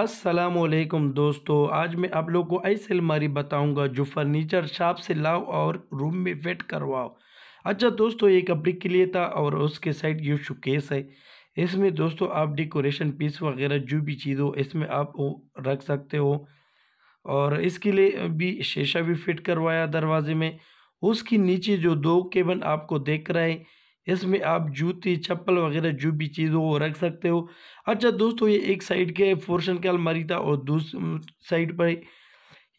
असलकुम दोस्तों आज मैं आप लोग को ऐसी अलमारी बताऊंगा जो फर्नीचर शॉप से लाओ और रूम में फिट करवाओ अच्छा दोस्तों ये कपड़े के लिए था और उसके साइड ये शुकेस है इसमें दोस्तों आप डेकोरेशन पीस वगैरह जो भी चीज़ हो इसमें आप रख सकते हो और इसके लिए भी शीशा भी फिट करवाया दरवाजे में उसके नीचे जो दो केबन आपको देख रहे हैं इसमें आप जूती चप्पल वगैरह जो भी चीज़ हो वो रख सकते हो अच्छा दोस्तों ये एक साइड के फोर्शन के अलमारी था और दूसरी साइड पर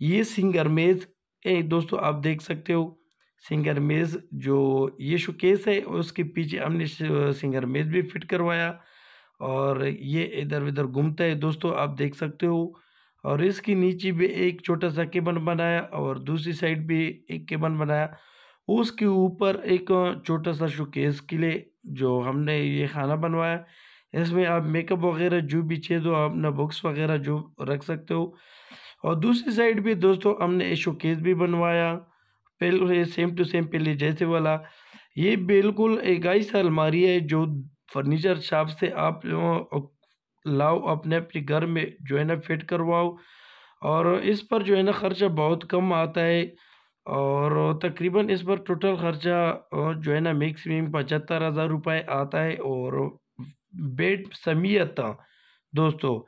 ये सिंगर मेज़ ए दोस्तों आप देख सकते हो सिंगर मेज़ जो ये शोकेस है उसके पीछे हमने सिंगर मेज़ भी फिट करवाया और ये इधर उधर घूमता है दोस्तों आप देख सकते हो और इसके नीचे भी एक छोटा सा केबन बनाया और दूसरी साइड भी एक केबन बनाया उसके ऊपर एक छोटा सा शोकेस के लिए जो हमने ये खाना बनवाया इसमें आप मेकअप वगैरह जो भी चीज़ हो तो अपना बुक्स वगैरह जो रख सकते हो और दूसरी साइड भी दोस्तों हमने शोकेस भी बनवाया पहले सेम टू सेम पहले जैसे वाला ये बिल्कुल एक ऐसा अलमारी है जो फर्नीचर शॉप से आप लाओ अपने अपने घर में जो है ना फिट करवाओ और इस पर जो है ना ख़र्चा बहुत कम आता है और तकरीबन इस बार टोटल खर्चा जो है ना मिक्स में रुपये आता है और बेड समेत दोस्तों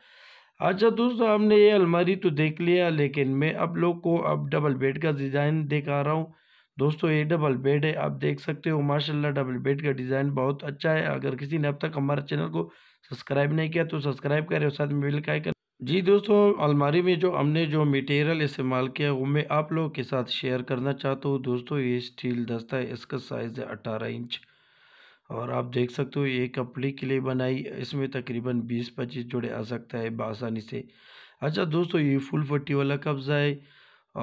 अच्छा दोस्तों हमने ये अलमारी तो देख लिया लेकिन मैं अब लोग को अब डबल बेड का डिज़ाइन दिखा रहा हूँ। दोस्तों ये डबल बेड है आप देख सकते हो माशाल्लाह डबल बेड का डिज़ाइन बहुत अच्छा है। अगर किसी ने अब तक हमारे चैनल को सब्सक्राइब नहीं किया तो सब्सक्राइब करें और साथ में का जी दोस्तों अलमारी में जो हमने जो मटेरियल इस्तेमाल किया वो मैं आप लोगों के साथ शेयर करना चाहता हूँ दोस्तों ये स्टील दस्ता है इसका साइज़ है अट्ठारह इंच और आप देख सकते हो ये कपड़े के लिए बनाई इसमें तकरीबन बीस पच्चीस जोड़े आ सकता है बसानी से अच्छा दोस्तों ये फुल फट्टी वाला कब्ज़ा है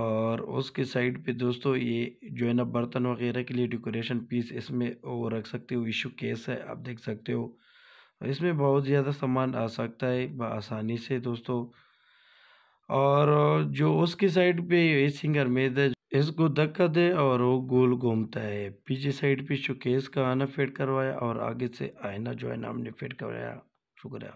और उसके साइड पे दोस्तों ये जो है ना बर्तन वगैरह के लिए डेकोरेशन पीस इसमें वो रख सकते हो इशू केस है आप देख सकते हो इसमें बहुत ज़्यादा सामान आ सकता है आसानी से दोस्तों और जो उसकी साइड पे ये सिंगर मेद है इसको धक्का दे और वो गोल घूमता है पीछे साइड पे शोकेस का आना फिट करवाया और आगे से आईना जो है ना हमने फिट करवाया शुक्रिया